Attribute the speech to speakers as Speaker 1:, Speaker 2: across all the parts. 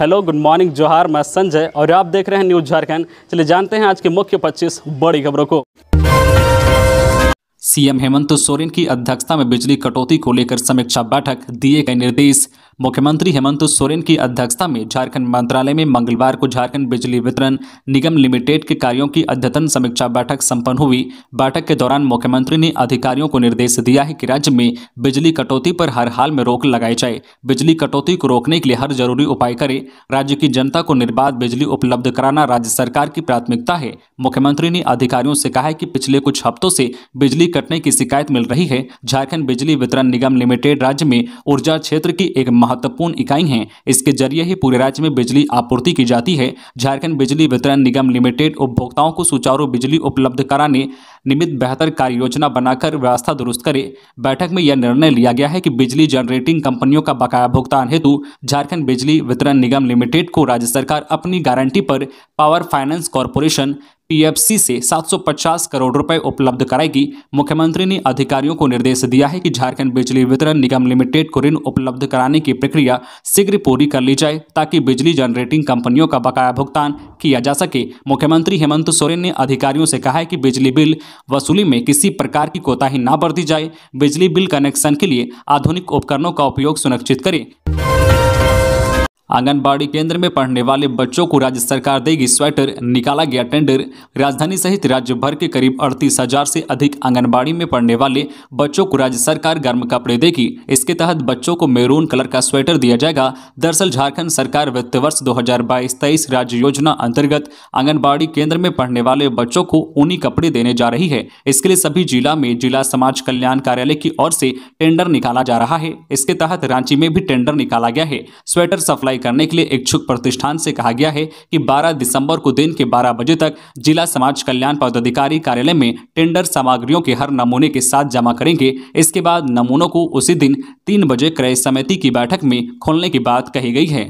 Speaker 1: Hello good morning जोहार मैं संजय और आप देख रहे हैं न्यूज झारखंड चलिए जानते हैं आज के मुख्य 25 बड़ी खबरों को सीएम हेमंत सोरेन की अध्यक्षता में बिजली कटौती को लेकर समीक्षा बैठक दिए गए निर्देश मुख्यमंत्री हेमंत सोरेन की अध्यक्षता में झारखंड मंत्रालय में मंगलवार को झारखंड बिजली वितरण निगम लिमिटेड के कार्यों की अद्यतन समीक्षा बैठक संपन्न हुई बैठक के दौरान मुख्यमंत्री ने अधिकारियों को निर्देश दिया है कि राज्य में बिजली कटौती पर हर हाल में रोक लगाई जाए बिजली कटौती को रोकने के लिए हर जरूरी उपाय करे राज्य की जनता को निर्बाध बिजली उपलब्ध कराना राज्य सरकार की प्राथमिकता है मुख्यमंत्री ने अधिकारियों से कहा है कि पिछले कुछ हफ्तों से बिजली कटने की शिकायत मिल रही है झारखंड बिजली वितरण निगम लिमिटेड राज्य में ऊर्जा क्षेत्र की एक महत्वपूर्ण इकाई हैं इसके जरिए ही पूरे राज्य में बिजली आपूर्ति की जाती है झारखंड बिजली वितरण निगम लिमिटेड उपभोक्ताओं को सुचारू बिजली उपलब्ध कराने निमित्त बेहतर कार्य योजना बनाकर व्यवस्था दुरुस्त करे बैठक में यह निर्णय लिया गया है कि बिजली जनरेटिंग कंपनियों का बकाया भुगतान हेतु झारखंड बिजली वितरण निगम लिमिटेड को राज्य सरकार अपनी गारंटी पर पावर फाइनेंस कॉरपोरेशन पीएफसी से 750 करोड़ रुपए उपलब्ध कराएगी मुख्यमंत्री ने अधिकारियों को निर्देश दिया है कि झारखंड बिजली वितरण निगम लिमिटेड को ऋण उपलब्ध कराने की प्रक्रिया शीघ्र पूरी कर ली जाए ताकि बिजली जनरेटिंग कंपनियों का बकाया भुगतान किया जा सके मुख्यमंत्री हेमंत सोरेन ने अधिकारियों से कहा है कि बिजली बिल वसूली में किसी प्रकार की कोताही न बरती जाए बिजली बिल कनेक्शन के लिए आधुनिक उपकरणों का उपयोग सुनिश्चित करें आंगनबाड़ी केंद्र में पढ़ने वाले बच्चों को राज्य सरकार देगी स्वेटर निकाला गया टेंडर राजधानी सहित राज्य भर के करीब अड़तीस हजार से अधिक आंगनबाड़ी में पढ़ने वाले बच्चों को राज्य सरकार गर्म कपड़े देगी इसके तहत बच्चों को मेरून कलर का स्वेटर दिया जाएगा दरअसल झारखंड सरकार वित्त वर्ष दो हजार राज्य योजना अंतर्गत आंगनबाड़ी केंद्र में पढ़ने वाले बच्चों को ऊनी कपड़े देने जा रही है इसके लिए सभी जिला में जिला समाज कल्याण कार्यालय की ओर से टेंडर निकाला जा रहा है इसके तहत रांची में भी टेंडर निकाला गया है स्वेटर सप्लाई कार्रवाई करने के लिए इच्छुक प्रतिष्ठान से कहा गया है कि 12 दिसंबर को दिन के 12 बजे तक जिला समाज कल्याण पदाधिकारी कार्यालय में टेंडर सामग्रियों के हर नमूने के साथ जमा करेंगे इसके बाद नमूनों को उसी दिन तीन बजे क्रय समिति की बैठक में खोलने की बात कही गई है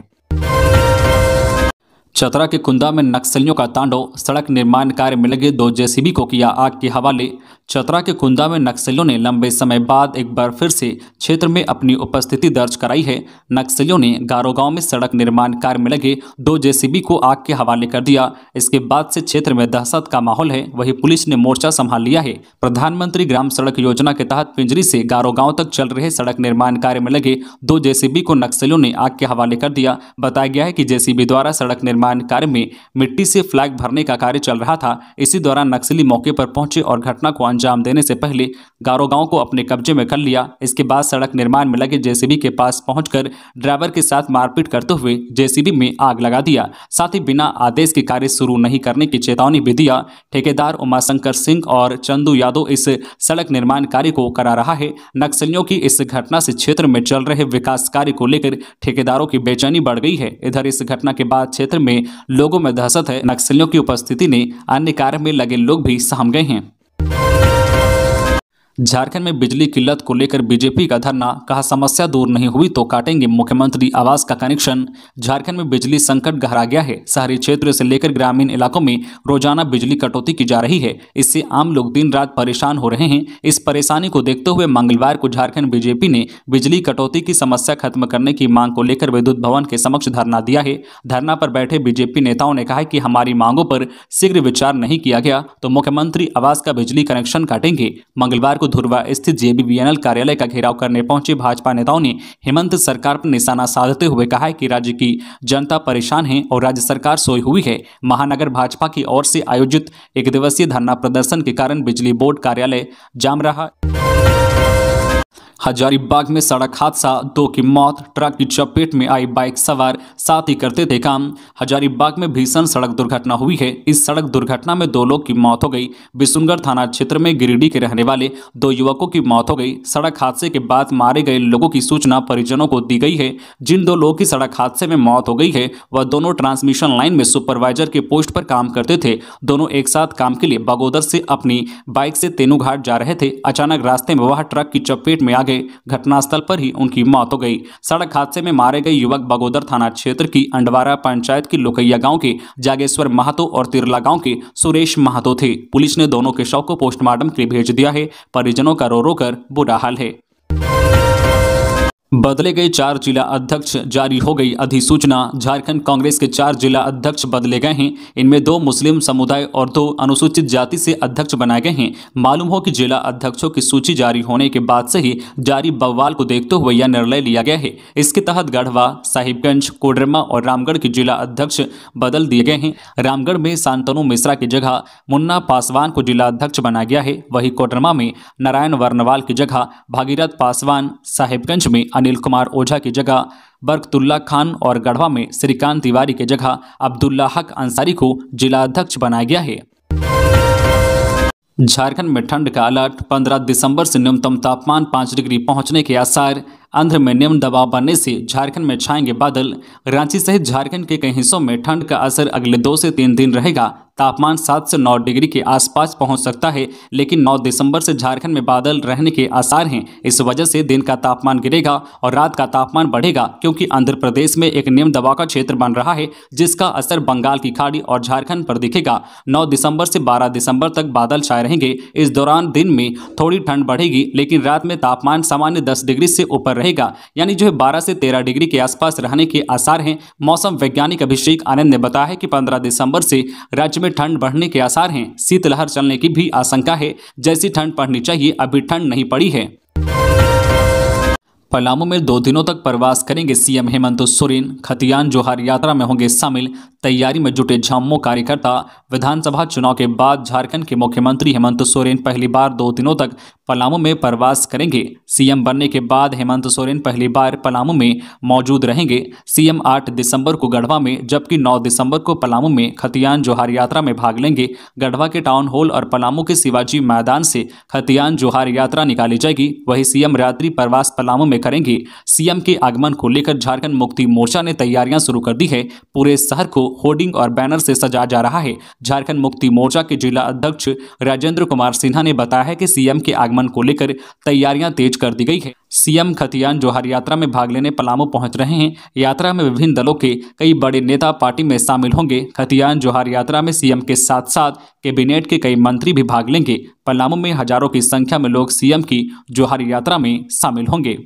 Speaker 1: चतरा के कुंदा में नक्सलियों का तांडव सड़क निर्माण कार्य में लगे दो जेसीबी को किया आग के हवाले चतरा के कुंदा में नक्सलियों ने लंबे समय बाद एक बार फिर से क्षेत्र में अपनी उपस्थिति दर्ज कराई है नक्सलियों ने गारो गांव में सड़क निर्माण कार्य में लगे दो जेसीबी को आग के हवाले कर दिया इसके बाद से क्षेत्र में दहशत का माहौल है वही पुलिस ने मोर्चा संभाल लिया है प्रधानमंत्री ग्राम सड़क योजना के तहत पिंजरी से गारो गांव तक चल रहे सड़क निर्माण कार्य में लगे दो जेसीबी को नक्सलियों ने आग के हवाले कर दिया बताया गया है की जेसीबी द्वारा सड़क निर्माण निर्माण कार्य में मिट्टी से फ्लैग भरने का कार्य चल रहा था इसी दौरान नक्सली मौके पर पहुंचे और घटना को अंजाम देने से पहले गारो गांव को अपने कब्जे में कर लिया इसके बाद सड़क निर्माण में लगे जेसीबी के पास पहुंचकर ड्राइवर के साथ मारपीट करते हुए जेसीबी में आग लगा दिया साथ ही बिना आदेश के कार्य शुरू नहीं करने की चेतावनी भी दिया ठेकेदार उमाशंकर सिंह और चंदू यादव इस सड़क निर्माण कार्य को करा रहा है नक्सलियों की इस घटना से क्षेत्र में चल रहे विकास कार्य को लेकर ठेकेदारों की बेचैनी बढ़ गई है इधर इस घटना के बाद क्षेत्र में में लोगों में दहशत है नक्सलियों की उपस्थिति ने अन्य कार्य में लगे लोग भी सहम गए हैं झारखंड में बिजली किल्लत को लेकर बीजेपी का धरना कहा समस्या दूर नहीं हुई तो काटेंगे मुख्यमंत्री आवास का कनेक्शन झारखंड में बिजली संकट गहरा गया है शहरी क्षेत्र से लेकर ग्रामीण इलाकों में रोजाना बिजली कटौती की जा रही है इससे आम लोग दिन रात परेशान हो रहे हैं इस परेशानी को देखते हुए मंगलवार को झारखंड बीजेपी ने बिजली कटौती की समस्या खत्म करने की मांग को लेकर विद्युत भवन के समक्ष धरना दिया है धरना पर बैठे बीजेपी नेताओं ने कहा कि हमारी मांगों पर शीघ्र विचार नहीं किया गया तो मुख्यमंत्री आवास का बिजली कनेक्शन काटेंगे मंगलवार को धुरवा स्थित जेबीवीएनएल कार्यालय का घेराव करने पहुंचे भाजपा नेताओं ने हेमंत सरकार पर निशाना साधते हुए कहा कि राज्य की जनता परेशान है और राज्य सरकार सोई हुई है महानगर भाजपा की ओर से आयोजित एक दिवसीय धरना प्रदर्शन के कारण बिजली बोर्ड कार्यालय जाम रहा हजारीबाग में सड़क हादसा दो की मौत ट्रक की चपेट में आई बाइक सवार साथ ही करते थे काम हजारीबाग में भीषण सड़क दुर्घटना हुई है इस सड़क दुर्घटना में दो लोग की मौत हो गई बिसुनगढ़ थाना क्षेत्र में गिरिडीह के रहने वाले दो युवकों की मौत हो गई सड़क हादसे के बाद मारे गए लोगों की सूचना परिजनों को दी गई है जिन दो लोगों की सड़क हादसे में मौत हो गई है वह दोनों ट्रांसमिशन लाइन में सुपरवाइजर के पोस्ट पर काम करते थे दोनों एक साथ काम के लिए बगोदर से अपनी बाइक से तेनूघाट जा रहे थे अचानक रास्ते में वह ट्रक की चपेट में आ गए घटनास्थल पर ही उनकी मौत हो गई सड़क हादसे में मारे गए युवक बगोदर थाना क्षेत्र की अंडवारा पंचायत की लोकैया गांव के जागेश्वर महतो और तिरला गांव के सुरेश महतो थे पुलिस ने दोनों के शव को पोस्टमार्टम के लिए भेज दिया है परिजनों का रो रो कर बुरा हाल है बदले गए चार जिला अध्यक्ष जारी हो गई अधिसूचना झारखंड कांग्रेस के चार जिला अध्यक्ष बदले गए हैं इनमें दो मुस्लिम समुदाय और दो अनुसूचित जाति से अध्यक्ष बनाए गए हैं मालूम हो कि जिला अध्यक्षों की सूची जारी होने के बाद से ही जारी बवाल को देखते हुए यह निर्णय लिया गया है इसके तहत गढ़वा साहिबगंज कोडरमा और रामगढ़ के जिला अध्यक्ष बदल दिए गए हैं रामगढ़ में शांतनु मिश्रा की जगह मुन्ना पासवान को जिला अध्यक्ष बनाया गया है वही कोडरमा में नारायण वर्णवाल की जगह भागीरथ पासवान साहिबगंज में अनिल कुमार ओझा की जगह बरकतुल्ला खान और गढ़वा में श्रीकांत तिवारी की जगह अब्दुल्ला हक अंसारी को जिलाध्यक्ष बनाया गया है झारखंड में ठंड का अलर्ट 15 दिसंबर से न्यूनतम तापमान 5 डिग्री पहुंचने के आसार आंध्र में निम्न दबाव बनने से झारखंड में छाएंगे बादल रांची सहित झारखंड के कई हिस्सों में ठंड का असर अगले दो से तीन दिन रहेगा तापमान सात से नौ डिग्री के आसपास पहुंच सकता है लेकिन नौ दिसंबर से झारखंड में बादल रहने के आसार हैं इस वजह से दिन का तापमान गिरेगा और रात का तापमान बढ़ेगा क्योंकि आंध्र प्रदेश में एक निम्न दबाव का क्षेत्र बन रहा है जिसका असर बंगाल की खाड़ी और झारखंड पर दिखेगा नौ दिसंबर से बारह दिसंबर तक बादल छाए रहेंगे इस दौरान दिन में थोड़ी ठंड बढ़ेगी लेकिन रात में तापमान सामान्य दस डिग्री से ऊपर रहेगा यानी जो है बारह से तेरह डिग्री के आसपास रहने के आसार हैं मौसम वैज्ञानिक अभिषेक आनंद ने बताया है कि पंद्रह दिसंबर से राज्य में में ठंड बढ़ने के आसार हैं शीतलहर चलने की भी आशंका है जैसी ठंड पड़नी चाहिए अभी ठंड नहीं पड़ी है पलामू में दो दिनों तक प्रवास करेंगे सीएम हेमंत सोरेन खतियान जोहार यात्रा में होंगे शामिल तैयारी में जुटे झामो कार्यकर्ता विधानसभा चुनाव के बाद झारखंड के मुख्यमंत्री हेमंत सोरेन पहली बार दो दिनों तक पलामू में प्रवास करेंगे सीएम बनने के बाद हेमंत सोरेन पहली बार पलामू में मौजूद रहेंगे सीएम 8 दिसंबर को गढ़वा में जबकि 9 दिसंबर को पलामू में खतियान जोहार यात्रा में भाग लेंगे गढ़वा के टाउन हॉल और पलामू के शिवाजी मैदान से खतियान जोहार यात्रा निकाली जाएगी वही सीएम रात्रि प्रवास पलामू में करेंगे सीएम के आगमन को लेकर झारखंड मुक्ति मोर्चा ने तैयारियां शुरू कर दी है पूरे शहर को होर्डिंग और बैनर से सजा जा रहा है झारखंड मुक्ति मोर्चा के जिला अध्यक्ष राजेंद्र कुमार सिन्हा ने बताया है कि सीएम के आगमन को लेकर तैयारियां तेज कर दी गई है सीएम खतियान जोहर यात्रा में भाग लेने पलामू पहुंच रहे हैं यात्रा में विभिन्न दलों के कई बड़े नेता पार्टी में शामिल होंगे खतियान जौहर यात्रा में सीएम के साथ साथ कैबिनेट के कई मंत्री भी भाग लेंगे पलामू में हजारों की संख्या में लोग सीएम की जोहर यात्रा में शामिल होंगे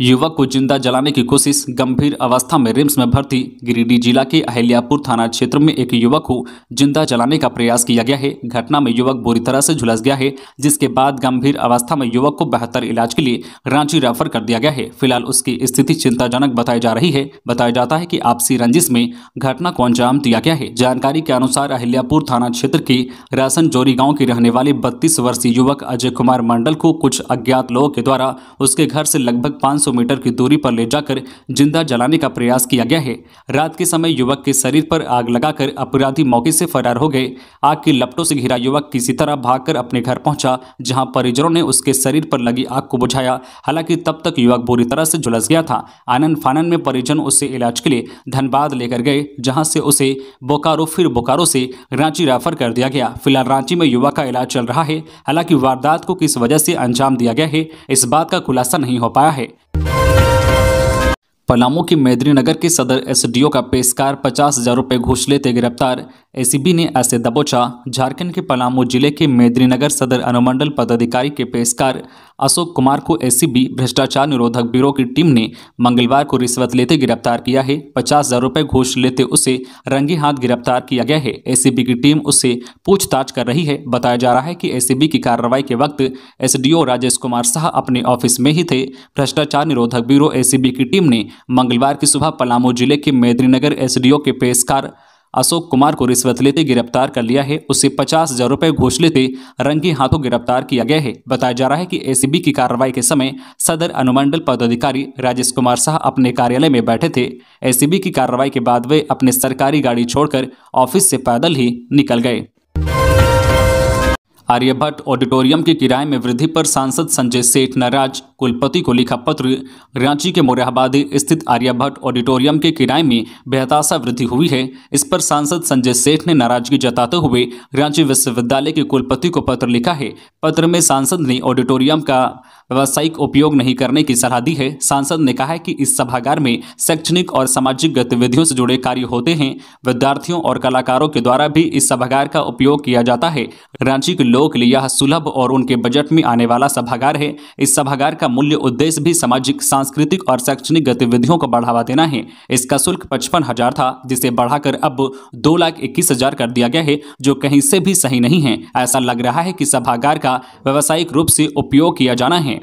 Speaker 1: युवक को जिंदा जलाने की कोशिश गंभीर अवस्था में रिम्स में भर्ती गिरिडीह जिला के अहिल्यापुर थाना क्षेत्र में एक युवक को जिंदा जलाने का प्रयास किया गया है घटना में युवक बुरी तरह से झुलस गया है जिसके बाद गंभीर अवस्था में युवक को बेहतर इलाज के लिए रांची रेफर कर दिया गया है फिलहाल उसकी स्थिति चिंताजनक बताई जा रही है बताया जाता है की आपसी रंजिश में घटना को अंजाम दिया गया है जानकारी के अनुसार अहिल्यापुर थाना क्षेत्र के राशन जोरी गाँव के रहने वाले बत्तीस वर्षीय युवक अजय कुमार मंडल को कुछ अज्ञात लोगों के द्वारा उसके घर से लगभग पाँच 500 मीटर की दूरी पर ले जाकर जिंदा जलाने का प्रयास किया गया है रात के समय युवक के शरीर पर आग लगाकर अपराधी मौके से फरार हो गए आग की लपटों से घिरा युवक किसी तरह भागकर अपने घर पहुंचा जहां परिजनों ने उसके शरीर पर लगी आग को बुझाया हालांकि तब तक युवक बुरी तरह से झुलस गया था आनंद फानंद में परिजन उसे इलाज के लिए धनबाद लेकर गए जहां से उसे बोकारो फिर बोकारो से रांची रेफर कर दिया गया फिलहाल रांची में युवक का इलाज चल रहा है हालांकि वारदात को किस वजह से अंजाम दिया गया है इस बात का खुलासा नहीं हो पाया है पलामू के मैदरी नगर के सदर एसडीओ का पेशकार पचास हजार रुपये घूस लेते गिरफ्तार एसीबी ने ऐसे दबोचा झारखंड के पलामू जिले के मैदरी नगर सदर अनुमंडल पदाधिकारी के पेशकार अशोक कुमार को एसीबी भ्रष्टाचार निरोधक ब्यूरो की टीम ने मंगलवार को रिश्वत लेते गिरफ्तार किया है पचास हजार रुपये घोष लेते उसे रंगे हाथ गिरफ्तार किया गया है एसीबी की टीम उससे पूछताछ कर रही है बताया जा रहा है कि एसीबी की कार्रवाई के वक्त एसडीओ राजेश कुमार शाह अपने ऑफिस में ही थे भ्रष्टाचार निरोधक ब्यूरो एसीबी की टीम ने मंगलवार की सुबह पलामू जिले के मेदिनीनगर एस के पेशकार अशोक कुमार को रिश्वत लेते गिरफ्तार कर लिया है उससे पचास हजार रुपए घोष लेते रंगे हाथों गिरफ्तार किया गया है बताया जा रहा है कि एसीबी की कार्रवाई के समय सदर अनुमंडल पदाधिकारी राजेश कुमार शाह अपने कार्यालय में बैठे थे एसीबी की कार्रवाई के बाद वे अपने सरकारी गाड़ी छोड़कर ऑफिस से पैदल ही निकल गए आर्यभट्ट ऑडिटोरियम के किराए में वृद्धि पर सांसद संजय सेठ नाराज कुलपति को लिखा पत्र रांची के मोरहाबादी स्थित आर्यभट्ट ऑडिटोरियम के किराए में बेहताशा वृद्धि हुई है इस पर सांसद संजय सेठ ने नाराजगी जताते हुए रांची विश्वविद्यालय के कुलपति को पत्र लिखा है पत्र में सांसद ने ऑडिटोरियम का व्यावसायिक उपयोग नहीं करने की सलाह दी है सांसद ने कहा है कि इस सभागार में शैक्षणिक और सामाजिक गतिविधियों से जुड़े कार्य होते हैं विद्यार्थियों और कलाकारों के द्वारा भी इस सभागार का उपयोग किया जाता है रांची के लोगों के लिए यह सुलभ और उनके बजट में आने वाला सभागार है इस सभागार का मूल्य उद्देश्य भी सामाजिक सांस्कृतिक और शैक्षणिक गतिविधियों को बढ़ावा देना है इसका शुल्क पचपन हजार था जिसे बढ़ाकर अब दो लाख इक्कीस हजार कर दिया गया है जो कहीं से भी सही नहीं है ऐसा लग रहा है कि सभागार का व्यावसायिक रूप से उपयोग किया जाना है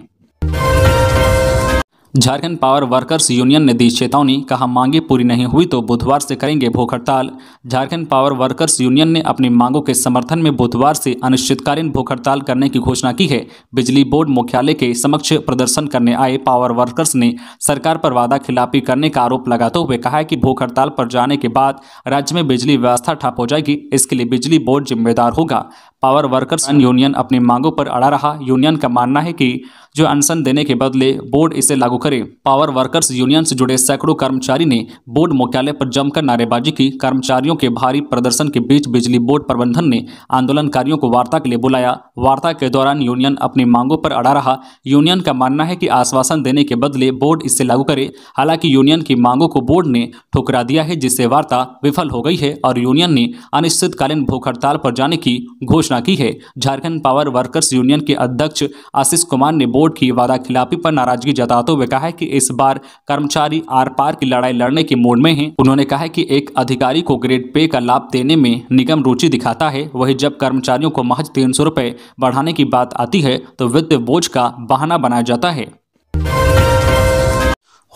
Speaker 1: झारखंड पावर वर्कर्स यूनियन ने दी चेतावनी कहा मांगे पूरी नहीं हुई तो बुधवार से करेंगे भूख हड़ताल झारखंड पावर वर्कर्स यूनियन ने अपनी मांगों के समर्थन में बुधवार से अनिश्चितकालीन भूख हड़ताल करने की घोषणा की है बिजली बोर्ड मुख्यालय के समक्ष प्रदर्शन करने आए पावर वर्कर्स ने सरकार पर वादा खिलाफी करने का आरोप लगाते हुए कहा है कि भूख हड़ताल पर जाने के बाद राज्य में बिजली व्यवस्था ठप हो जाएगी इसके लिए बिजली बोर्ड जिम्मेदार होगा पावर वर्कर्स यूनियन अपनी मांगों पर अड़ा रहा यूनियन का मानना है कि जो अनशन देने के बदले बोर्ड इसे लागू करे पावर वर्कर्स यूनियन से जुड़े सैकड़ों कर्मचारी ने बोर्ड मुख्यालय पर जमकर नारेबाजी की कर्मचारियों के भारी प्रदर्शन के बीच बिजली बोर्ड प्रबंधन ने आंदोलनकारियों को वार्ता के लिए बुलाया वार्ता के दौरान यूनियन अपनी मांगों पर अड़ा रहा यूनियन का मानना है कि आश्वासन देने के बदले बोर्ड इसे लागू करे हालांकि यूनियन की मांगों को बोर्ड ने ठुकरा दिया है जिससे वार्ता विफल हो गई है और यूनियन ने अनिश्चितकालीन भूख हड़ताल पर जाने की घोषणा घोषणा की है झारखंड पावर वर्कर्स यूनियन के अध्यक्ष आशीष कुमार ने बोर्ड की वादा खिलाफी पर नाराजगी जताते हुए कहा है कि इस बार कर्मचारी आर पार की लड़ाई लड़ने के मोड में हैं। उन्होंने कहा है कि एक अधिकारी को ग्रेड पे का लाभ देने में निगम रुचि दिखाता है वही जब कर्मचारियों को महज तीन सौ बढ़ाने की बात आती है तो वित्त बोझ का बहाना बनाया जाता है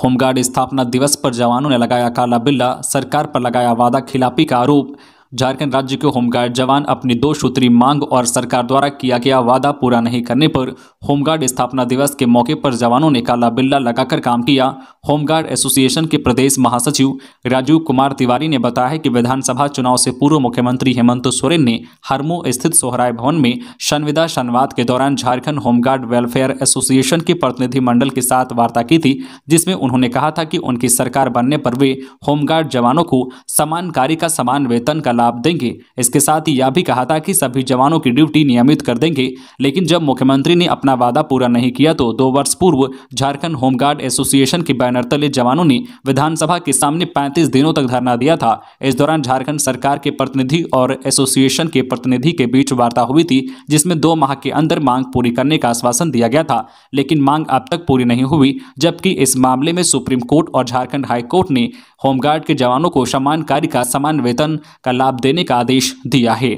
Speaker 1: होमगार्ड स्थापना दिवस पर जवानों ने लगाया काला बिल्ला सरकार पर लगाया वादा खिलाफी का आरोप झारखंड राज्य के होमगार्ड जवान अपनी दो सूत्री मांग और सरकार द्वारा किया गया वादा पूरा नहीं करने पर होमगार्ड स्थापना दिवस के मौके पर जवानों ने काला बिल्ला लगाकर काम किया होमगार्ड एसोसिएशन के प्रदेश महासचिव राजीव कुमार तिवारी ने बताया है कि विधानसभा चुनाव से पूर्व मुख्यमंत्री हेमंत सोरेन ने हरमो स्थित सोहराय भवन में संविदा संवाद के दौरान झारखंड होमगार्ड वेलफेयर एसोसिएशन के प्रतिनिधिमंडल के साथ वार्ता की थी जिसमें उन्होंने कहा था कि उनकी सरकार बनने पर वे होमगार्ड जवानों को समान कार्य का समान वेतन का लाभ देंगे इसके साथ ही यह भी कहा था कि सभी जवानों की ड्यूटी नियमित कर देंगे लेकिन जब मुख्यमंत्री ने अपना वादा पूरा नहीं किया तो दो वर्ष पूर्व झारखंड होमगार्ड एसोसिएशन के बैनर अनड़तालीस जवानों ने विधानसभा के सामने पैंतीस दिनों तक धरना दिया था इस दौरान झारखंड सरकार के प्रतिनिधि और एसोसिएशन के प्रतिनिधि के बीच वार्ता हुई थी जिसमें दो माह के अंदर मांग पूरी करने का आश्वासन दिया गया था लेकिन मांग अब तक पूरी नहीं हुई जबकि इस मामले में सुप्रीम कोर्ट और झारखंड हाईकोर्ट ने होमगार्ड के जवानों को समान कार्य का समान वेतन का लाभ देने का आदेश दिया है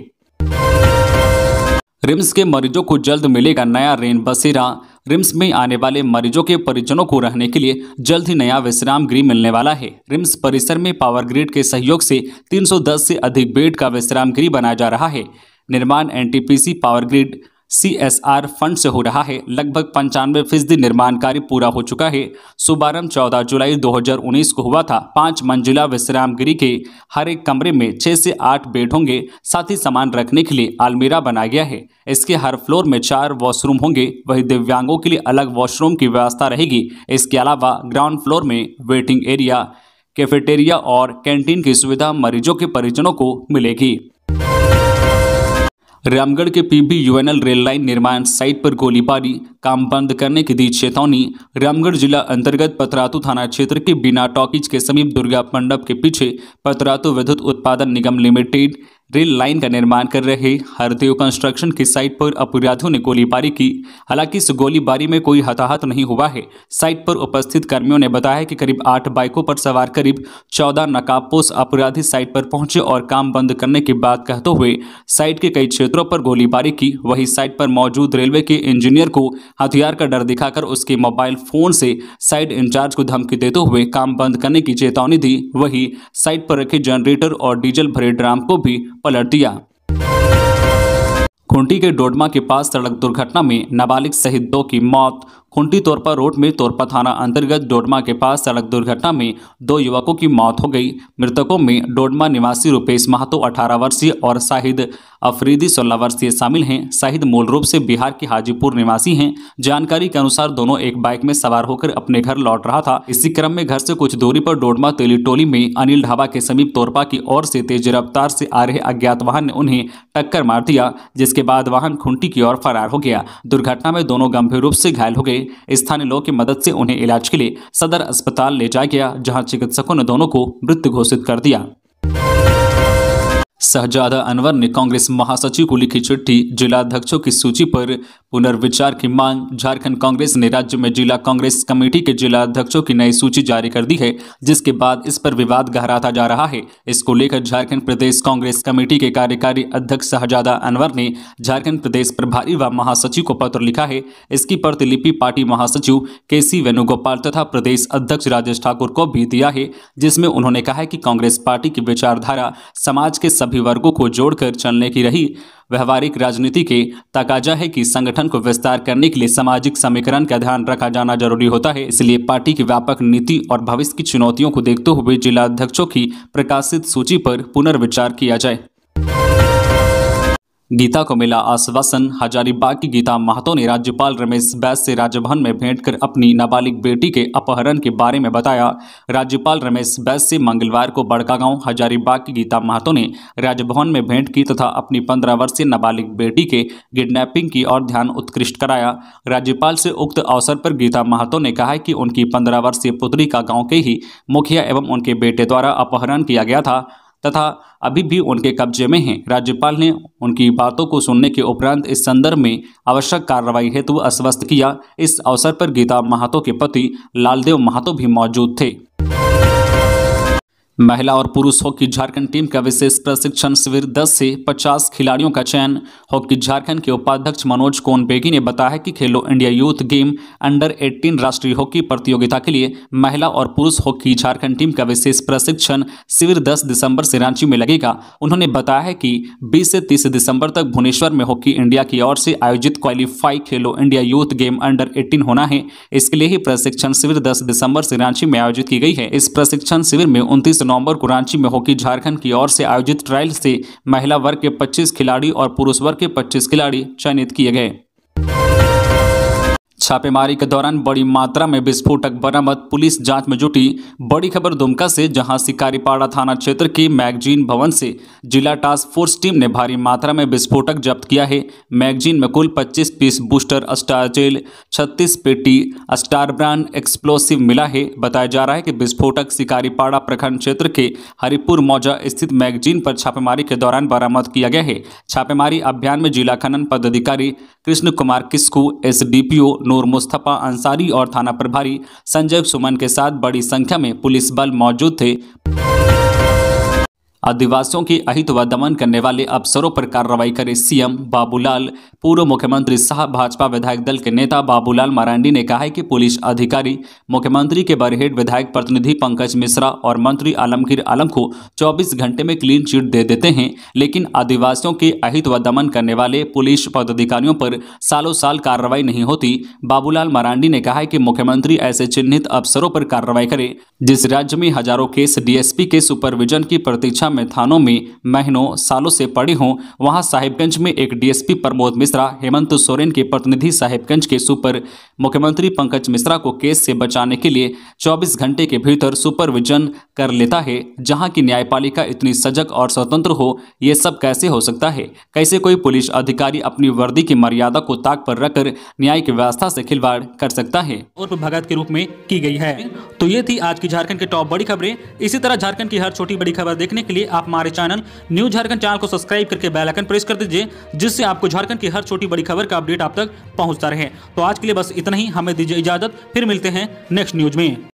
Speaker 1: रिम्स के मरीजों को जल्द मिलेगा नया रेन बसेरा रिम्स में आने वाले मरीजों के परिजनों को रहने के लिए जल्द ही नया विश्राम गृह मिलने वाला है रिम्स परिसर में पावर ग्रिड के सहयोग से 310 से अधिक बेड का विश्राम गृह बनाया जा रहा है निर्माण NTPC power grid CSR fund से हो रहा है लगभग पंचानवे फीसदी निर्माण कार्य पूरा हो चुका है शुभारंभ 14 जुलाई 2019 को हुआ था पांच मंजिला विश्राम गिरी के हर एक कमरे में छह से आठ बेड होंगे साथ ही सामान रखने के लिए आलमीरा बनाया गया है इसके हर फ्लोर में चार वॉशरूम होंगे वही दिव्यांगों के लिए अलग वॉशरूम की व्यवस्था रहेगी इसके अलावा ग्राउंड फ्लोर में वेटिंग एरिया कैफेटेरिया और कैंटीन की सुविधा मरीजों के परिजनों को मिलेगी रामगढ़ के पीबी यूएनएल रेल लाइन निर्माण साइट पर गोलीबारी काम बंद करने की दी चेतावनी रामगढ़ जिला अंतर्गत पतरातु थाना क्षेत्र के बिना टॉकीज के समीप दुर्गा मंडप के पीछे पतरातु विद्युत उत्पादन निगम लिमिटेड रेल लाइन का निर्माण कर रहे हरदेव कंस्ट्रक्शन की साइट पर अपराधियों ने गोलीबारी की हालांकि इस गोलीबारी में कोई हताहत नहीं हुआ है साइट पर उपस्थित कर्मियों ने बताया कि करीब आठ बाइकों पर सवार करीब चौदह नकाबपोष अपराधी साइट पर पहुंचे और काम बंद करने की बात कहते हुए साइट के कई क्षेत्रों पर गोलीबारी की वहीं साइट पर मौजूद रेलवे के इंजीनियर को हथियार का डर दिखाकर उसके मोबाइल फोन से साइट इंचार्ज को धमकी देते हुए काम बंद करने की चेतावनी दी वहीं साइट पर रखे जनरेटर और डीजल भरे ड्राम को भी पलट दिया खूंटी के डोडमा के पास सड़क दुर्घटना में नाबालिग सहित दो की मौत खुंटी तोरपा रोड में तोरपा थाना अंतर्गत डोडमा के पास सड़क दुर्घटना में दो युवकों की मौत हो गई मृतकों में डोडमा निवासी रुपेश महतो अठारह वर्षीय और शाहिद अफरीदी सोलह वर्षीय शामिल हैं शाहिद मूल रूप से बिहार के हाजीपुर निवासी हैं जानकारी के अनुसार दोनों एक बाइक में सवार होकर अपने घर लौट रहा था इसी क्रम में घर से कुछ दूरी पर डोडमा तेली टोली में अनिल ढाबा के समीप तोरपा की ओर से तेज रफ्तार से आ रहे अज्ञात वाहन ने उन्हें टक्कर मार दिया जिसके बाद वाहन खुंटी की ओर फरार हो गया दुर्घटना में दोनों गंभीर रूप से घायल हो गए स्थानीय लोगों की मदद से उन्हें इलाज के लिए सदर अस्पताल ले जाया गया जहां चिकित्सकों ने दोनों को मृत घोषित कर दिया शहजादा अनवर ने कांग्रेस महासचिव को लिखी चिट्ठी जिलाध्यक्षों की सूची पर पुनर्विचार की मांग झारखंड कांग्रेस ने राज्य में जिला कांग्रेस कमेटी के जिला अध्यक्षों की नई सूची जारी कर दी है जिसके बाद इस पर विवाद गहराता जा रहा है इसको लेकर झारखंड प्रदेश कांग्रेस कमेटी के कार्यकारी अध्यक्ष शाहजादा अनवर ने झारखंड प्रदेश प्रभारी व महासचिव को पत्र लिखा है इसकी प्रतिलिपि पार्टी महासचिव के सी वेणुगोपाल तथा प्रदेश अध्यक्ष राजेश ठाकुर को भी दिया है जिसमें उन्होंने कहा है कि कांग्रेस पार्टी की विचारधारा समाज के सभी वर्गों को जोड़कर चलने की रही व्यवहारिक राजनीति के तकाजा है कि संगठन संगठन को विस्तार करने के लिए सामाजिक समीकरण का ध्यान रखा जाना जरूरी होता है इसलिए पार्टी की व्यापक नीति और भविष्य की चुनौतियों को देखते हुए जिलाध्यक्षों की प्रकाशित सूची पर पुनर्विचार किया जाए गीता को मिला आश्वासन हजारीबाग की गीता महतो ने राज्यपाल रमेश बैस से राजभवन में भेंट कर अपनी नाबालिग बेटी के अपहरण के बारे में बताया राज्यपाल रमेश बैस से मंगलवार को बड़कागांव हजारीबाग की गीता महतो ने राजभवन में भेंट की तथा अपनी पंद्रह वर्षीय नाबालिग बेटी के किडनैपिंग की ओर ध्यान उत्कृष्ट कराया राज्यपाल से उक्त अवसर पर गीता महतो ने कहा कि उनकी पंद्रह वर्षीय पुत्री का गाँव के ही मुखिया एवं उनके बेटे द्वारा अपहरण किया गया था तथा अभी भी उनके कब्जे में हैं राज्यपाल ने उनकी बातों को सुनने के उपरांत इस संदर्भ में आवश्यक कार्रवाई हेतु आश्वस्त किया इस अवसर पर गीता महातो के पति लालदेव महातो भी मौजूद थे महिला और पुरुष हॉकी झारखंड टीम का विशेष प्रशिक्षण शिविर 10 से 50 खिलाड़ियों का चयन हॉकी झारखंड के उपाध्यक्ष मनोज कोन बेगी ने बताया कि खेलो इंडिया यूथ गेम अंडर 18 राष्ट्रीय हॉकी प्रतियोगिता के लिए महिला और पुरुष हॉकी झारखंड टीम का विशेष प्रशिक्षण शिविर 10 दिसंबर से रांची में लगेगा उन्होंने बताया है कि बीस से तीस दिसंबर तक भुवनेश्वर में हॉकी इंडिया की ओर से आयोजित क्वालिफाई खेलो India youth game under eighteen होना है इसके लिए ही प्रशिक्षण शिविर दस दिसंबर से रांची में आयोजित की गई है इस प्रशिक्षण शिविर में उन्तीस नवंबर को रांची में हॉकी झारखंड की ओर से आयोजित ट्रायल से महिला वर्ग के 25 खिलाड़ी और पुरुष वर्ग के 25 खिलाड़ी चयनित किए गए छापेमारी के दौरान बड़ी मात्रा में विस्फोटक बरामद पुलिस जांच में जुटी बड़ी खबर दुमका से जहां शिकारीपाड़ा थाना क्षेत्र की मैगजीन भवन से जिला टास्क फोर्स टीम ने भारी मात्रा में विस्फोटक जब्त किया है मैगजीन में कुल 25 पीस बूस्टर स्टार जेल 36 पेटी स्टार ब्रांड एक्सप्लोसिव मिला है बताया जा रहा है कि विस्फोटक शिकारीपाड़ा प्रखंड क्षेत्र के हरिपुर मौजा स्थित मैगजीन पर छापेमारी के दौरान बरामद किया गया है छापेमारी अभियान में जिला खनन पदाधिकारी कृष्ण कुमार किस्कू एस नूर मुस्तफ़ा अंसारी और थाना प्रभारी संजय सुमन के साथ बड़ी संख्या में पुलिस बल मौजूद थे आदिवासियों के अहित व दमन करने वाले अफसरों पर कार्रवाई करे सीएम बाबूलाल पूर्व मुख्यमंत्री सह भाजपा विधायक दल के नेता बाबूलाल मारांडी ने कहा है कि पुलिस अधिकारी मुख्यमंत्री के बरहेट विधायक प्रतिनिधि पंकज मिश्रा और मंत्री आलमगीर आलम को 24 घंटे में क्लीन चिट दे देते हैं लेकिन आदिवासियों के अहित व दमन करने वाले पुलिस पदाधिकारियों पर सालों साल कार्रवाई नहीं होती बाबूलाल मारांडी ने कहा है कि मुख्यमंत्री ऐसे चिन्हित अफसरों पर कार्रवाई करे जिस राज्य में हजारों केस डीएसपी के सुपरविजन की प्रतीक्षा संख्या में थानों में महीनों सालों से पड़ी हों वहां साहिबगंज में एक डीएसपी प्रमोद मिश्रा हेमंत सोरेन के प्रतिनिधि साहिबगंज के सुपर मुख्यमंत्री पंकज मिश्रा को केस से बचाने के लिए 24 घंटे के भीतर सुपरविजन कर लेता है जहाँ की न्यायपालिका इतनी सजग और स्वतंत्र हो ये सब कैसे हो सकता है कैसे कोई पुलिस अधिकारी अपनी वर्दी की मर्यादा को ताक पर रखकर न्यायिक व्यवस्था से खिलवाड़ कर सकता है उर्फ भगत के रूप में की गई है तो ये थी आज की झारखंड की टॉप बड़ी खबरें इसी तरह झारखंड की हर छोटी बड़ी खबर देखने के लिए लिए आप हमारे चैनल न्यूज झारखंड चैनल को सब्सक्राइब करके बेलाइकन प्रेस कर दीजिए जिससे आपको झारखंड की हर छोटी बड़ी खबर का अपडेट आप तक पहुंचता रहे तो आज के लिए बस इतना ही हमें दीजिए इजाजत फिर मिलते हैं नेक्स्ट न्यूज में